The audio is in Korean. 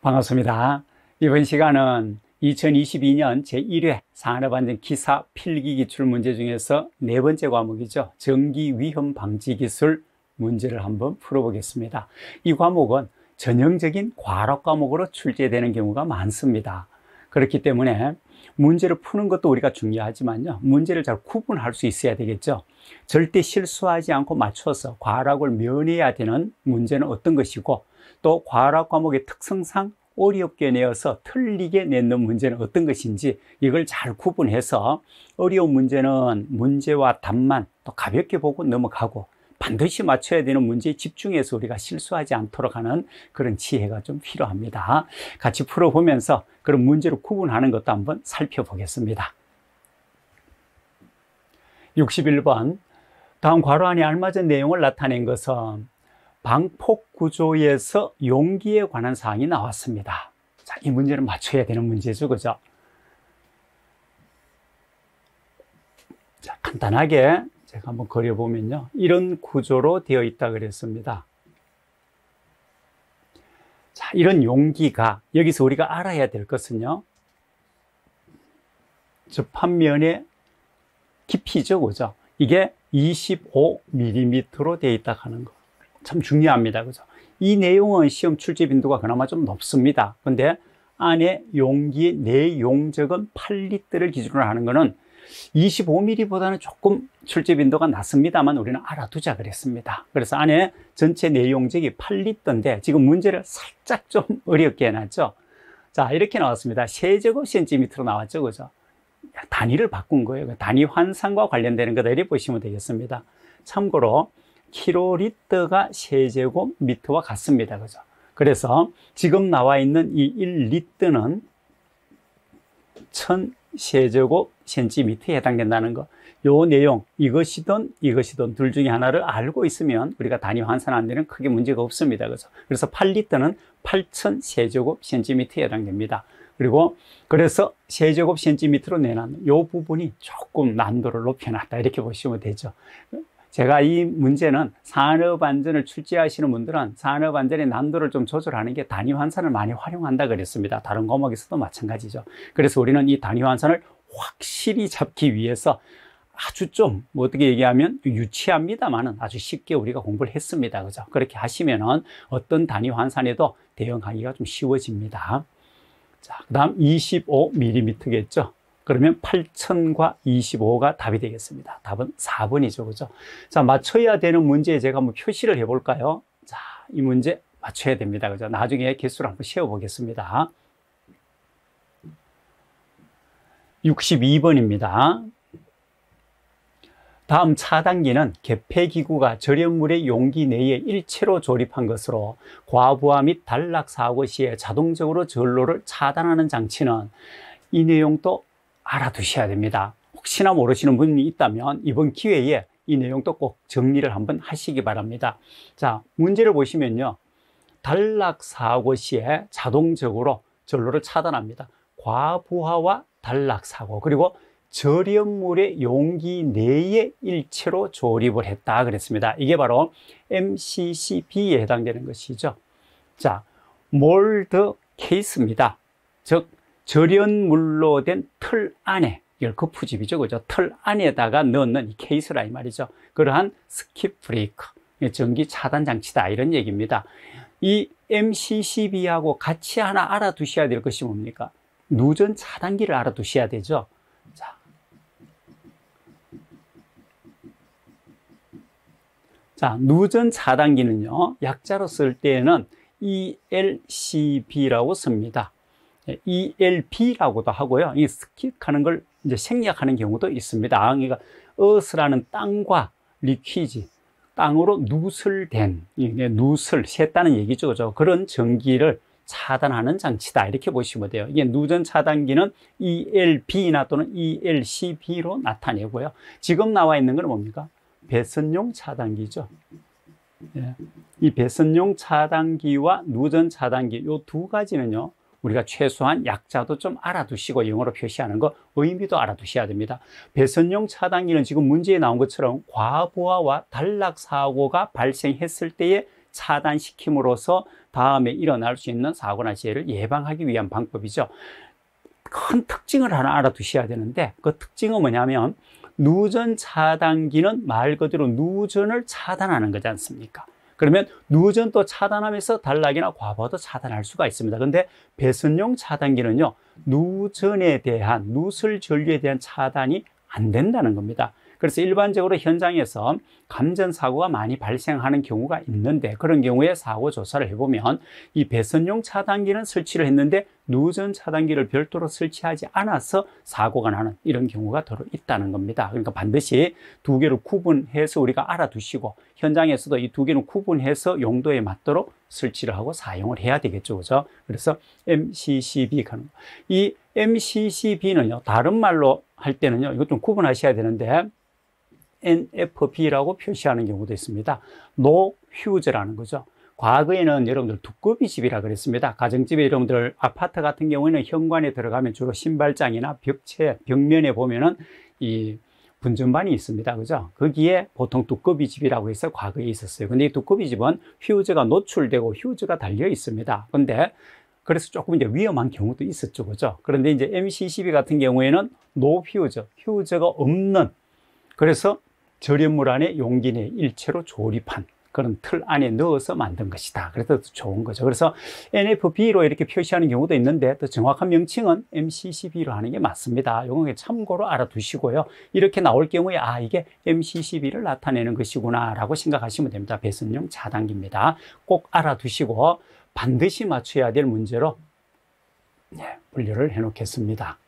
반갑습니다. 이번 시간은 2022년 제1회 산업안전 기사 필기 기출 문제 중에서 네 번째 과목이죠. 전기 위험 방지 기술 문제를 한번 풀어보겠습니다. 이 과목은 전형적인 과락 과목으로 출제되는 경우가 많습니다. 그렇기 때문에 문제를 푸는 것도 우리가 중요하지만요. 문제를 잘 구분할 수 있어야 되겠죠. 절대 실수하지 않고 맞춰서 과락을 면해야 되는 문제는 어떤 것이고 또 과락 과목의 특성상 어렵게 내어서 틀리게 내는 문제는 어떤 것인지 이걸 잘 구분해서 어려운 문제는 문제와 답만 또 가볍게 보고 넘어가고 반드시 맞춰야 되는 문제에 집중해서 우리가 실수하지 않도록 하는 그런 지혜가 좀 필요합니다. 같이 풀어보면서 그런 문제를 구분하는 것도 한번 살펴보겠습니다. 61번 다음 괄호 안에 알맞은 내용을 나타낸 것은 방폭 구조에서 용기에 관한 사항이 나왔습니다. 자, 이 문제는 맞춰야 되는 문제죠. 그죠? 자, 간단하게 제가 한번 그려보면요. 이런 구조로 되어 있다 그랬습니다. 자, 이런 용기가 여기서 우리가 알아야 될 것은요. 접합면의 깊이죠, 그죠? 이게 25mm로 되어 있다 하는 거. 참 중요합니다, 그죠? 이 내용은 시험 출제 빈도가 그나마 좀 높습니다. 근데 안에 용기 내 용적은 8리터를 기준으로 하는 거는 25mm보다는 조금 출제 빈도가 낮습니다만 우리는 알아두자 그랬습니다. 그래서 안에 전체 내용적이 8리터인데 지금 문제를 살짝 좀 어렵게 해놨죠. 자 이렇게 나왔습니다. 세제곱 센티미터로 나왔죠. 그죠? 단위를 바꾼 거예요. 그 단위 환산과 관련되는 것들이 보시면 되겠습니다. 참고로 킬로리터가 세제곱미터와 같습니다. 그죠? 그래서 지금 나와 있는 이 1리터는 세제곱 센티미터에 해당된다는 거. 요 내용 이것이든 이것이든 둘 중에 하나를 알고 있으면 우리가 단위 환산 안데는 크게 문제가 없습니다. 그래서 그래서 8리터는 8천 세제곱 센티미터에 해당됩니다. 그리고 그래서 세제곱 센티미터로 내놨는 요 부분이 조금 난도를 높여놨다 이렇게 보시면 되죠. 제가 이 문제는 산업안전을 출제하시는 분들은 산업안전의 난도를 좀 조절하는 게 단위환산을 많이 활용한다 그랬습니다. 다른 과목에서도 마찬가지죠. 그래서 우리는 이 단위환산을 확실히 잡기 위해서 아주 좀 뭐 어떻게 얘기하면 유치합니다만은 아주 쉽게 우리가 공부를 했습니다. 그죠? 그렇게 하시면은 어떤 단위 환산에도 대응하기가 좀 쉬워집니다. 자, 그다음 25mm겠죠. 그러면 8000과 25가 답이 되겠습니다. 답은 4번이죠. 그죠? 자, 맞춰야 되는 문제에 제가 한번 표시를 해볼까요? 자, 이 문제 맞춰야 됩니다. 그죠? 나중에 개수를 한번 세워보겠습니다 62번입니다. 다음 차단기는 개폐기구가 절연물의 용기 내에 일체로 조립한 것으로 과부하 및 단락 사고 시에 자동적으로 전로를 차단하는 장치는 이 내용도 알아두셔야 됩니다. 혹시나 모르시는 분이 있다면 이번 기회에 이 내용도 꼭 정리를 한번 하시기 바랍니다. 자, 문제를 보시면요. 단락 사고 시에 자동적으로 전로를 차단합니다. 과부하와 단락 사고 그리고 절연물의 용기 내에 일체로 조립을 했다 그랬습니다. 이게 바로 MCCB에 해당되는 것이죠. 자, 몰드 케이스입니다. 즉 절연물로 된 틀 안에 이걸 거푸집이죠 그죠 틀 안에다가 넣는 이 케이스라 이 말이죠 그러한 스킵 브레이크 예, 전기 차단 장치다 이런 얘기입니다 이 MCCB하고 같이 하나 알아두셔야 될 것이 뭡니까 누전 차단기를 알아두셔야 되죠 자. 자, 누전 차단기는요 약자로 쓸 때에는 ELCB라고 씁니다 ELP라고도 하고요. 이 스킵하는 걸 이제 생략하는 경우도 있습니다. 그러니까 어스라는 땅과 리퀴지, 땅으로 누설된, 누설, 샜다는 얘기죠. 그죠? 그런 전기를 차단하는 장치다. 이렇게 보시면 돼요. 이게 누전 차단기는 ELB나 또는 ELCB로 나타내고요. 지금 나와 있는 건 뭡니까? 배선용 차단기죠. 예. 이 배선용 차단기와 누전 차단기, 이 두 가지는요, 우리가 최소한 약자도 좀 알아두시고 영어로 표시하는 거 의미도 알아두셔야 됩니다. 배선용 차단기는 지금 문제에 나온 것처럼 과부하와 단락 사고가 발생했을 때에 차단시킴으로써 다음에 일어날 수 있는 사고나 재해를 예방하기 위한 방법이죠. 큰 특징을 하나 알아두셔야 되는데 그 특징은 뭐냐면 누전 차단기는 말 그대로 누전을 차단하는 거지 않습니까? 그러면 누전도 차단하면서 단락이나 과부하도 차단할 수가 있습니다. 근데 배선용 차단기는요. 누전에 대한 누설 전류에 대한 차단이 안 된다는 겁니다. 그래서 일반적으로 현장에서 감전 사고가 많이 발생하는 경우가 있는데 그런 경우에 사고 조사를 해보면 이 배선용 차단기는 설치를 했는데 누전 차단기를 별도로 설치하지 않아서 사고가 나는 이런 경우가 더러 있다는 겁니다. 그러니까 반드시 두 개를 구분해서 우리가 알아두시고 현장에서도 이 두 개는 구분해서 용도에 맞도록 설치를 하고 사용을 해야 되겠죠. 그죠? 그래서 MCCB 가는 거. 이 MCCB는요, 다른 말로 할 때는요, 이것 좀 구분하셔야 되는데 NFP라고 표시하는 경우도 있습니다. 노휴즈라는 거죠. 과거에는 여러분들 두꺼비 집이라 그랬습니다. 가정집에 여러분들 아파트 같은 경우에는 현관에 들어가면 주로 신발장이나 벽체, 벽면에 보면은 이 분전반이 있습니다. 그죠? 거기에 보통 두꺼비 집이라고 해서 과거에 있었어요. 근데 이 두꺼비 집은 휴즈가 노출되고 휴즈가 달려 있습니다. 근데 그래서 조금 이제 위험한 경우도 있었죠. 그죠? 그런데 이제 MCCB 같은 경우에는 노 휴즈, 휴즈가 없는 그래서 절연물 안에 용기 내 일체로 조립한 그런 틀 안에 넣어서 만든 것이다. 그래서 좋은 거죠. 그래서 NFB로 이렇게 표시하는 경우도 있는데 또 정확한 명칭은 MCCB로 하는 게 맞습니다. 이건 참고로 알아두시고요. 이렇게 나올 경우에 아 이게 MCCB를 나타내는 것이구나 라고 생각하시면 됩니다. 배선용 차단기입니다. 꼭 알아두시고 반드시 맞춰야 될 문제로 예, 분류를 해놓겠습니다.